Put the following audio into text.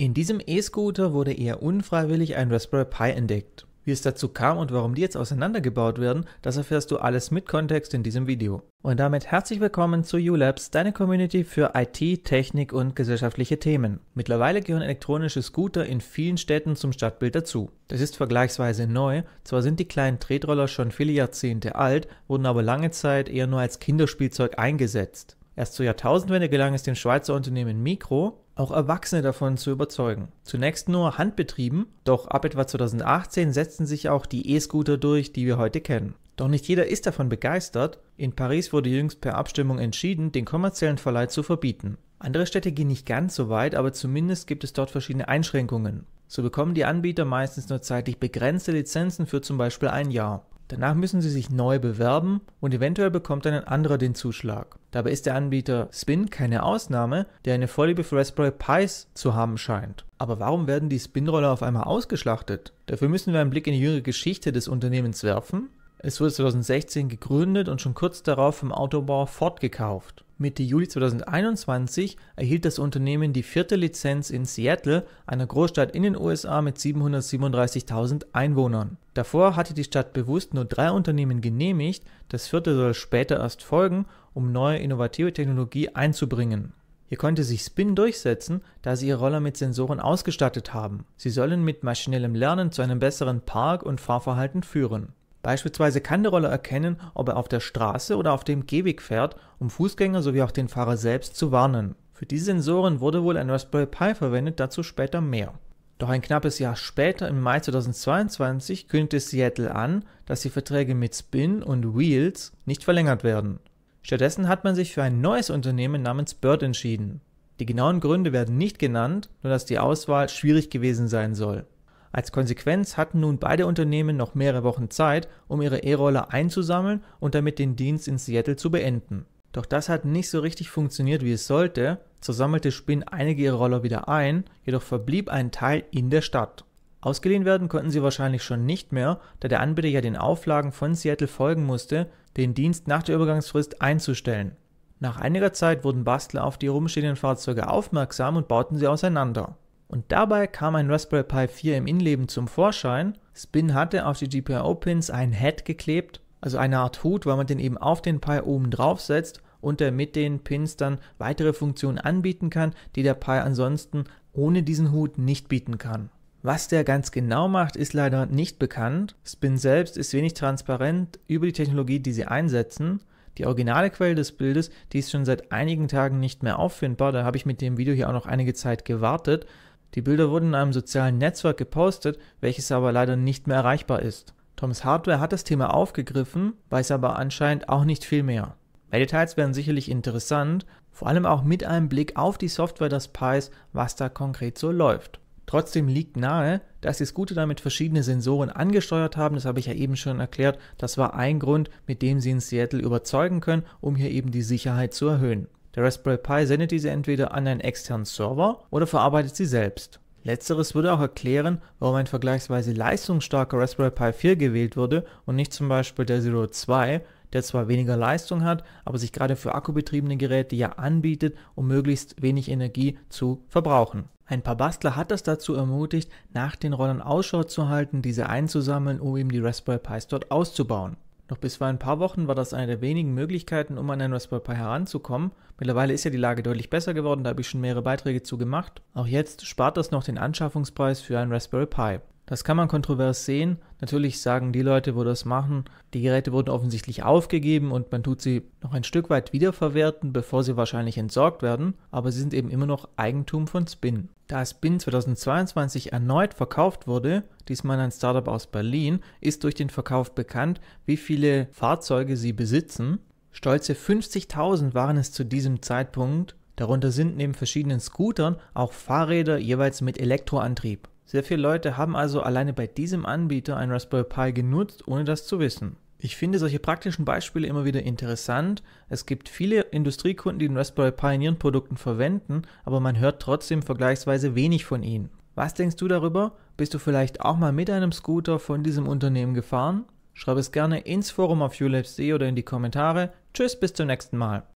In diesem E-Scooter wurde eher unfreiwillig ein Raspberry Pi entdeckt. Wie es dazu kam und warum die jetzt auseinandergebaut werden, das erfährst du alles mit Kontext in diesem Video. Und damit herzlich willkommen zu ULabs, deine Community für IT, Technik und gesellschaftliche Themen. Mittlerweile gehören elektronische Scooter in vielen Städten zum Stadtbild dazu. Das ist vergleichsweise neu, zwar sind die kleinen Tretroller schon viele Jahrzehnte alt, wurden aber lange Zeit eher nur als Kinderspielzeug eingesetzt. Erst zur Jahrtausendwende gelang es dem Schweizer Unternehmen Micro, auch Erwachsene davon zu überzeugen. Zunächst nur handbetrieben, doch ab etwa 2018 setzten sich auch die E-Scooter durch, die wir heute kennen. Doch nicht jeder ist davon begeistert. In Paris wurde jüngst per Abstimmung entschieden, den kommerziellen Verleih zu verbieten. Andere Städte gehen nicht ganz so weit, aber zumindest gibt es dort verschiedene Einschränkungen. So bekommen die Anbieter meistens nur zeitlich begrenzte Lizenzen für zum Beispiel ein Jahr. Danach müssen Sie sich neu bewerben und eventuell bekommt dann ein anderer den Zuschlag. Dabei ist der Anbieter Spin keine Ausnahme, der eine Vorliebe für Raspberry Pis zu haben scheint. Aber warum werden die Spinroller auf einmal ausgeschlachtet? Dafür müssen wir einen Blick in die jüngere Geschichte des Unternehmens werfen es wurde 2016 gegründet und schon kurz darauf vom Autobauer Ford gekauft. Mitte Juli 2021 erhielt das Unternehmen die vierte Lizenz in Seattle, einer Großstadt in den USA mit 737.000 Einwohnern. Davor hatte die Stadt bewusst nur drei Unternehmen genehmigt, das vierte soll später erst folgen, um neue innovative Technologie einzubringen. Hier konnte sich Spin durchsetzen, da sie ihre Roller mit Sensoren ausgestattet haben. Sie sollen mit maschinellem Lernen zu einem besseren Park- und Fahrverhalten führen. Beispielsweise kann der Roller erkennen, ob er auf der Straße oder auf dem Gehweg fährt, um Fußgänger sowie auch den Fahrer selbst zu warnen. Für diese Sensoren wurde wohl ein Raspberry Pi verwendet, dazu später mehr. Doch ein knappes Jahr später, im Mai 2022, kündigte Seattle an, dass die Verträge mit Spin und Wheels nicht verlängert werden. Stattdessen hat man sich für ein neues Unternehmen namens Bird entschieden. Die genauen Gründe werden nicht genannt, nur dass die Auswahl schwierig gewesen sein soll. Als Konsequenz hatten nun beide Unternehmen noch mehrere Wochen Zeit, um ihre E-Roller einzusammeln und damit den Dienst in Seattle zu beenden. Doch das hat nicht so richtig funktioniert, wie es sollte. So sammelte Spin einige ihrer Roller wieder ein, jedoch verblieb ein Teil in der Stadt. Ausgeliehen werden konnten sie wahrscheinlich schon nicht mehr, da der Anbieter ja den Auflagen von Seattle folgen musste, den Dienst nach der Übergangsfrist einzustellen. Nach einiger Zeit wurden Bastler auf die rumstehenden Fahrzeuge aufmerksam und bauten sie auseinander. Und dabei kam ein Raspberry Pi 4 im Innenleben zum Vorschein. Spin hatte auf die GPIO-Pins ein Head geklebt, also eine Art Hut, weil man den eben auf den Pi oben draufsetzt und der mit den Pins dann weitere Funktionen anbieten kann, die der Pi ansonsten ohne diesen Hut nicht bieten kann. Was der ganz genau macht, ist leider nicht bekannt. Spin selbst ist wenig transparent über die Technologie, die sie einsetzen. Die originale Quelle des Bildes, die ist schon seit einigen Tagen nicht mehr auffindbar, da habe ich mit dem Video hier auch noch einige Zeit gewartet. Die Bilder wurden in einem sozialen Netzwerk gepostet, welches aber leider nicht mehr erreichbar ist. Thomas Hardware hat das Thema aufgegriffen, weiß aber anscheinend auch nicht viel mehr. Mehr Details werden sicherlich interessant, vor allem auch mit einem Blick auf die Software des Pis, was da konkret so läuft. Trotzdem liegt nahe, dass sie es gute damit verschiedene Sensoren angesteuert haben, das habe ich ja eben schon erklärt, das war ein Grund, mit dem sie in Seattle überzeugen können, um hier eben die Sicherheit zu erhöhen. Der Raspberry Pi sendet diese entweder an einen externen Server oder verarbeitet sie selbst. Letzteres würde auch erklären, warum ein vergleichsweise leistungsstarker Raspberry Pi 4 gewählt wurde und nicht zum Beispiel der Zero 2, der zwar weniger Leistung hat, aber sich gerade für akkubetriebene Geräte ja anbietet, um möglichst wenig Energie zu verbrauchen. Ein paar Bastler hat das dazu ermutigt, nach den Rollern Ausschau zu halten, diese einzusammeln, um eben die Raspberry Pis dort auszubauen. Noch bis vor ein paar Wochen war das eine der wenigen Möglichkeiten, um an ein Raspberry Pi heranzukommen. Mittlerweile ist ja die Lage deutlich besser geworden, da habe ich schon mehrere Beiträge zu gemacht. Auch jetzt spart das noch den Anschaffungspreis für ein Raspberry Pi. Das kann man kontrovers sehen. Natürlich sagen die Leute, wo das machen, die Geräte wurden offensichtlich aufgegeben und man tut sie noch ein Stück weit wiederverwerten, bevor sie wahrscheinlich entsorgt werden, aber sie sind eben immer noch Eigentum von Spin. Da Spin 2022 erneut verkauft wurde, diesmal ein Startup aus Berlin, ist durch den Verkauf bekannt, wie viele Fahrzeuge sie besitzen. Stolze 50.000 waren es zu diesem Zeitpunkt. Darunter sind neben verschiedenen Scootern auch Fahrräder jeweils mit Elektroantrieb. Sehr viele Leute haben also alleine bei diesem Anbieter ein Raspberry Pi genutzt, ohne das zu wissen. Ich finde solche praktischen Beispiele immer wieder interessant. Es gibt viele Industriekunden, die den Raspberry Pi in ihren Produkten verwenden, aber man hört trotzdem vergleichsweise wenig von ihnen. Was denkst du darüber? Bist du vielleicht auch mal mit einem Scooter von diesem Unternehmen gefahren? Schreib es gerne ins Forum auf ULabs.de oder in die Kommentare. Tschüss, bis zum nächsten Mal.